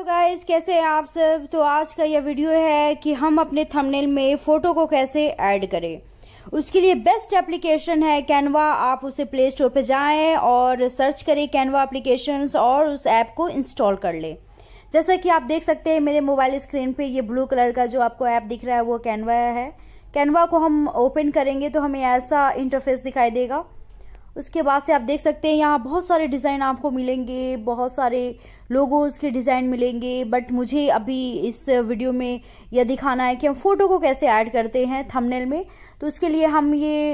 hello guys कैसे हैं आप सब तो आज का यह वीडियो है कि हम अपने थंबनेल में फ़ोटो को कैसे ऐड करें उसके लिए बेस्ट एप्लीकेशन है कैनवा आप उसे प्ले स्टोर पर जाएं और सर्च करें कैनवा एप्लीकेशन और उस ऐप को इंस्टॉल कर लें जैसा कि आप देख सकते हैं मेरे मोबाइल स्क्रीन पे ये ब्लू कलर का जो आपको ऐप दिख रहा है वो कैनवा है कैनवा को हम ओपन करेंगे तो हमें ऐसा इंटरफेस दिखाई देगा उसके बाद से आप देख सकते हैं यहाँ बहुत सारे डिज़ाइन आपको मिलेंगे बहुत सारे लोगों के डिज़ाइन मिलेंगे बट मुझे अभी इस वीडियो में यह दिखाना है कि हम फ़ोटो को कैसे ऐड करते हैं थंबनेल में तो उसके लिए हम ये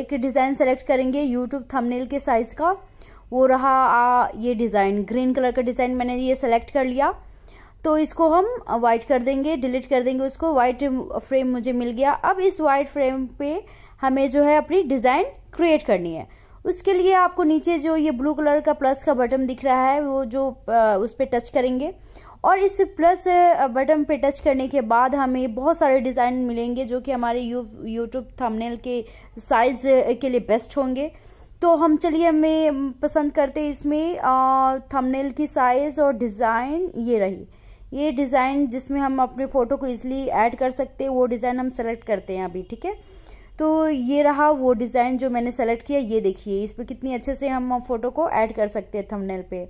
एक डिज़ाइन सेलेक्ट करेंगे यूट्यूब थंबनेल के साइज़ का वो रहा आ, ये डिज़ाइन ग्रीन कलर का डिज़ाइन मैंने ये सेलेक्ट कर लिया तो इसको हम वाइट कर देंगे डिलीट कर देंगे उसको वाइट फ्रेम मुझे मिल गया अब इस वाइट फ्रेम पे हमें जो है अपनी डिज़ाइन क्रिएट करनी है उसके लिए आपको नीचे जो ये ब्लू कलर का प्लस का बटन दिख रहा है वो जो उस पर टच करेंगे और इस प्लस बटन पे टच करने के बाद हमें बहुत सारे डिज़ाइन मिलेंगे जो कि हमारे यू यूट्यूब थमनेल के साइज़ के लिए बेस्ट होंगे तो हम चलिए हमें पसंद करते इसमें थंबनेल की साइज़ और डिज़ाइन ये रही ये डिज़ाइन जिसमें हम अपने फ़ोटो को इजीली ऐड कर सकते हैं वो डिज़ाइन हम सेलेक्ट करते हैं अभी ठीक है तो ये रहा वो डिज़ाइन जो मैंने सेलेक्ट किया ये देखिए इस पर कितनी अच्छे से हम फ़ोटो को ऐड कर सकते हैं थंबनेल पे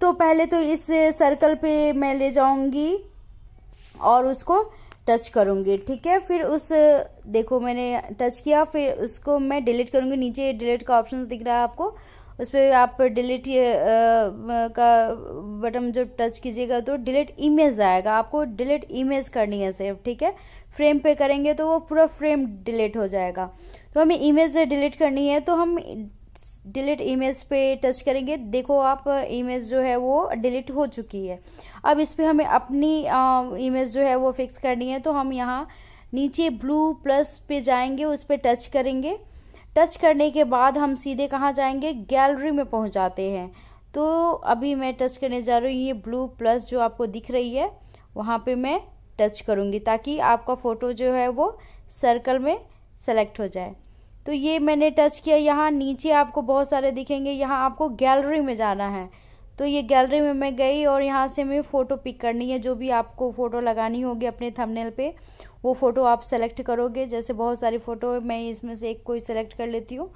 तो पहले तो इस सर्कल पे मैं ले जाऊंगी और उसको टच करूंगी ठीक है फिर उस देखो मैंने टच किया फिर उसको मैं डिलीट करूंगी नीचे डिलीट का ऑप्शन दिख रहा है आपको उस पर आप डिलीट का बटन जब टच कीजिएगा तो डिलीट इमेज आएगा आपको डिलीट इमेज करनी है सेव ठीक है फ्रेम पे करेंगे तो वो पूरा फ्रेम डिलीट हो जाएगा तो हमें इमेज डिलीट करनी है तो हम डिलीट इमेज पे टच करेंगे देखो आप इमेज जो है वो डिलीट हो चुकी है अब इस पर हमें अपनी इमेज जो है वो फिक्स करनी है तो हम यहाँ नीचे ब्लू प्लस पे जाएंगे उस पर टच करेंगे टच करने के बाद हम सीधे कहाँ जाएंगे गैलरी में पहुँच जाते हैं तो अभी मैं टच करने जा रही हूँ ये ब्लू प्लस जो आपको दिख रही है वहाँ पे मैं टच करूँगी ताकि आपका फ़ोटो जो है वो सर्कल में सेलेक्ट हो जाए तो ये मैंने टच किया यहाँ नीचे आपको बहुत सारे दिखेंगे यहाँ आपको गैलरी में जाना है तो ये गैलरी में मैं गई और यहाँ से मैं फ़ोटो पिक करनी है जो भी आपको फ़ोटो लगानी होगी अपने थंबनेल पे वो फ़ोटो आप सेलेक्ट करोगे जैसे बहुत सारी फ़ोटो मैं इसमें से एक कोई सेलेक्ट कर लेती हूँ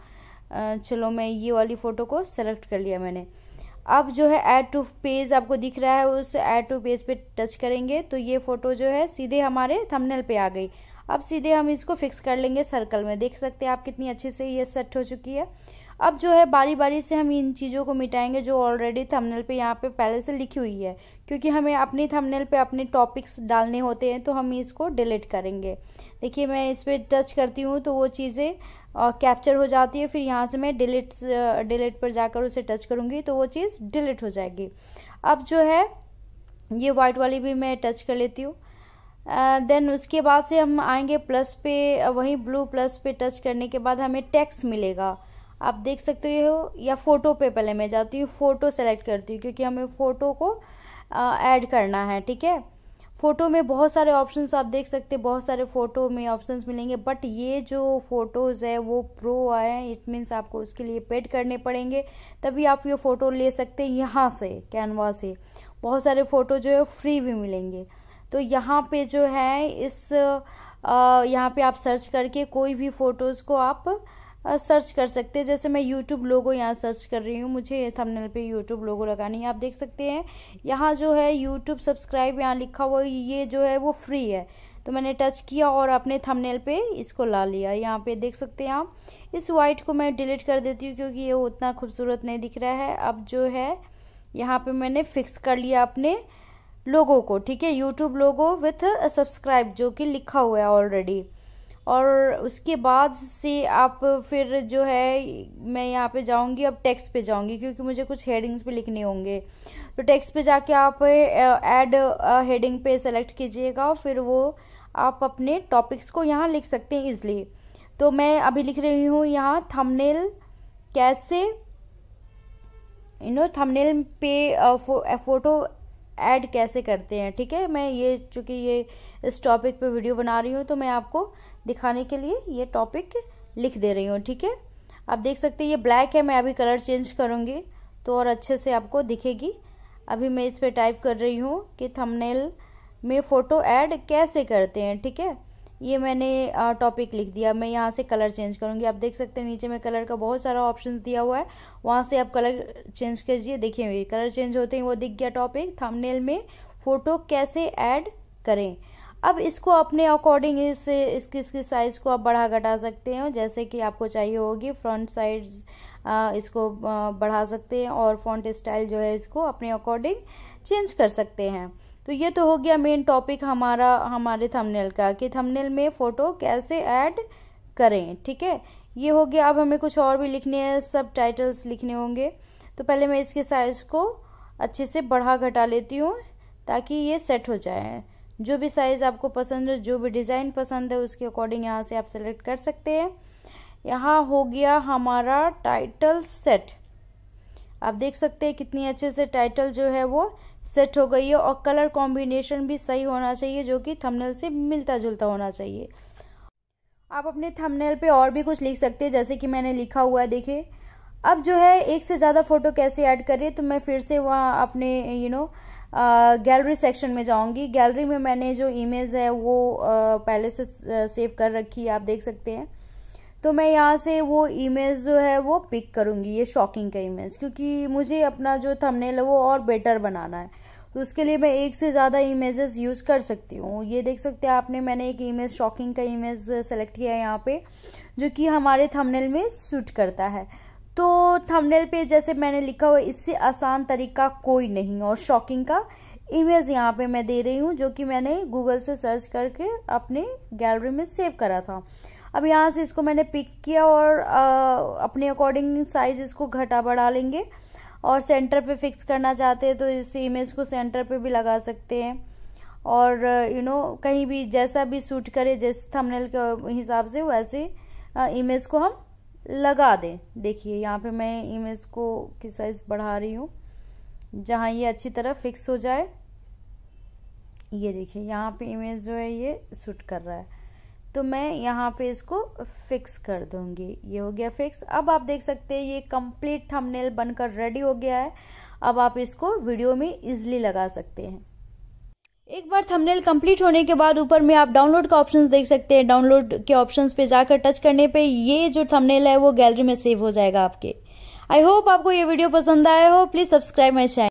चलो मैं ये वाली फ़ोटो को सेलेक्ट कर लिया मैंने अब जो है ऐड टू पेज आपको दिख रहा है उस ऐड टू पेज पे टच करेंगे तो ये फ़ोटो जो है सीधे हमारे थंबनेल पे आ गई अब सीधे हम इसको फिक्स कर लेंगे सर्कल में देख सकते हैं आप कितनी अच्छे से ये सेट हो चुकी है अब जो है बारी बारी से हम इन चीज़ों को मिटाएंगे जो ऑलरेडी थंबनेल पे यहाँ पे पहले से लिखी हुई है क्योंकि हमें अपनी थंबनेल पे अपने टॉपिक्स डालने होते हैं तो हम इसको डिलीट करेंगे देखिए मैं इस पर टच करती हूँ तो वो चीज़ें कैप्चर हो जाती है फिर यहाँ से मैं डिलीट डिलीट पर जाकर उसे टच करूँगी तो वो चीज़ डिलीट हो जाएगी अब जो है ये वाइट वाली भी मैं टच कर लेती हूँ देन uh, उसके बाद से हम आएंगे प्लस पे वहीं ब्लू प्लस पे टच करने के बाद हमें टैक्स मिलेगा आप देख सकते हो या फ़ोटो पे पहले मैं जाती हूँ फ़ोटो सेलेक्ट करती हूँ क्योंकि हमें फ़ोटो को ऐड करना है ठीक है फ़ोटो में बहुत सारे ऑप्शंस आप देख सकते हैं बहुत सारे फ़ोटो में ऑप्शंस मिलेंगे बट ये जो फ़ोटोज़ है वो प्रो है इट मीन्स आपको उसके लिए पेड करने पड़ेंगे तभी आप ये फ़ोटो ले सकते हैं यहाँ से कैनवा से बहुत सारे फ़ोटो जो है फ्री भी मिलेंगे तो यहाँ पे जो है इस यहाँ पे आप सर्च करके कोई भी फ़ोटोज़ को आप सर्च कर सकते हैं जैसे मैं यूट्यूब लोगो यहाँ सर्च कर रही हूँ मुझे थंबनेल पे यूट्यूब लोगो लगानी है आप देख सकते हैं यहाँ जो है यूट्यूब सब्सक्राइब यहाँ लिखा हुआ ये जो है वो फ्री है तो मैंने टच किया और अपने थंबनेल पे इसको ला लिया यहाँ पे देख सकते हैं आप इस वाइट को मैं डिलीट कर देती हूँ क्योंकि ये उतना खूबसूरत नहीं दिख रहा है अब जो है यहाँ पर मैंने फिक्स कर लिया अपने लोगों को ठीक है यूट्यूब लोगो विथ सब्सक्राइब जो कि लिखा हुआ है ऑलरेडी और उसके बाद से आप फिर जो है मैं यहाँ पे जाऊँगी अब टेक्स्ट पे जाऊँगी क्योंकि मुझे कुछ हेडिंग्स भी लिखने होंगे तो टेक्स्ट पे जाके आप ऐड हेडिंग पे सेलेक्ट कीजिएगा फिर वो आप अपने टॉपिक्स को यहाँ लिख सकते हैं इजली तो मैं अभी लिख रही हूँ यहाँ थंबनेल कैसे यू नो थंबनेल पे फो, फोटो ऐड कैसे करते हैं ठीक है मैं ये चूँकि ये इस टॉपिक पे वीडियो बना रही हूँ तो मैं आपको दिखाने के लिए ये टॉपिक लिख दे रही हूँ ठीक है आप देख सकते हैं ये ब्लैक है मैं अभी कलर चेंज करूँगी तो और अच्छे से आपको दिखेगी अभी मैं इस पर टाइप कर रही हूँ कि थमनेल में फ़ोटो ऐड कैसे करते हैं ठीक है ये मैंने टॉपिक लिख दिया मैं यहाँ से कलर चेंज करूँगी आप देख सकते हैं नीचे में कलर का बहुत सारा ऑप्शन दिया हुआ है वहाँ से आप कलर चेंज कीजिए देखिए कलर चेंज होते ही वो दिख गया टॉपिक थंबनेल में फ़ोटो कैसे ऐड करें अब इसको अपने अकॉर्डिंग इस इसकी इसकी साइज़ को आप बढ़ा घटा सकते हैं जैसे कि आपको चाहिए होगी फ्रंट साइड इसको बढ़ा सकते हैं और फ्रंट स्टाइल जो है इसको अपने अकॉर्डिंग चेंज कर सकते हैं तो ये तो हो गया मेन टॉपिक हमारा हमारे थंबनेल का कि थंबनेल में फ़ोटो कैसे ऐड करें ठीक है ये हो गया अब हमें कुछ और भी लिखने हैं सब टाइटल्स लिखने होंगे तो पहले मैं इसके साइज़ को अच्छे से बढ़ा घटा लेती हूँ ताकि ये सेट हो जाए जो भी साइज़ आपको पसंद है जो भी डिज़ाइन पसंद है उसके अकॉर्डिंग यहाँ से आप सेलेक्ट कर सकते हैं यहाँ हो गया हमारा टाइटल सेट आप देख सकते हैं कितनी अच्छे से टाइटल जो है वो सेट हो गई है और कलर कॉम्बिनेशन भी सही होना चाहिए जो कि थंबनेल से मिलता जुलता होना चाहिए आप अपने थंबनेल पे और भी कुछ लिख सकते हैं जैसे कि मैंने लिखा हुआ है देखिए अब जो है एक से ज़्यादा फ़ोटो कैसे ऐड करें तो मैं फिर से वहाँ अपने you you know know, gallery section में जाऊंगी गैलरी में मैंने जो इमेज है वो पहले से सेव कर रखी है आप देख सकते हैं तो मैं यहाँ से वो इमेज जो है वो पिक करूँगी ये शॉकिंग का इमेज क्योंकि मुझे अपना जो थंबनेल है वो और बेटर बनाना है तो उसके लिए मैं एक से ज़्यादा इमेजेस यूज़ कर सकती हूँ ये देख सकते हैं आपने मैंने एक इमेज शॉकिंग का इमेज सेलेक्ट किया है यहाँ पे जो कि हमारे थंबनेल में सूट करता है तो थंबनेल पे जैसे मैंने लिखा हुआ इससे आसान तरीका कोई नहीं और शॉकिंग का इमेज यहाँ पे मैं दे रही हूँ जो कि मैंने गूगल से सर्च करके अपने गैलरी में सेव करा था अब यहाँ से इसको मैंने पिक किया और आ, अपने अकॉर्डिंग साइज इसको घटा बढ़ा लेंगे और सेंटर पे फिक्स करना चाहते हैं तो इस इमेज को सेंटर पे भी लगा सकते हैं और यू नो कहीं भी जैसा भी सूट करे जैसे थंबनेल के हिसाब से वैसे इमेज को हम लगा दें देखिए यहाँ पे मैं इमेज को की साइज़ बढ़ा रही हूँ जहाँ ये अच्छी तरह फिक्स हो जाए ये देखिए यहाँ पे इमेज जो है ये सूट कर रहा है तो मैं यहाँ पे इसको फिक्स कर दूँगी ये हो गया फिक्स अब आप देख सकते हैं ये कंप्लीट थंबनेल बनकर रेडी हो गया है अब आप इसको वीडियो में इजली लगा सकते हैं एक बार थंबनेल कंप्लीट होने के बाद ऊपर में आप डाउनलोड का ऑप्शन देख सकते हैं डाउनलोड के ऑप्शन पे जाकर टच करने पे ये जो थंबनेल है वो गैलरी में सेव हो जाएगा आपके आई होप आपको ये वीडियो पसंद आया हो प्लीज सब्सक्राइब माई चैनल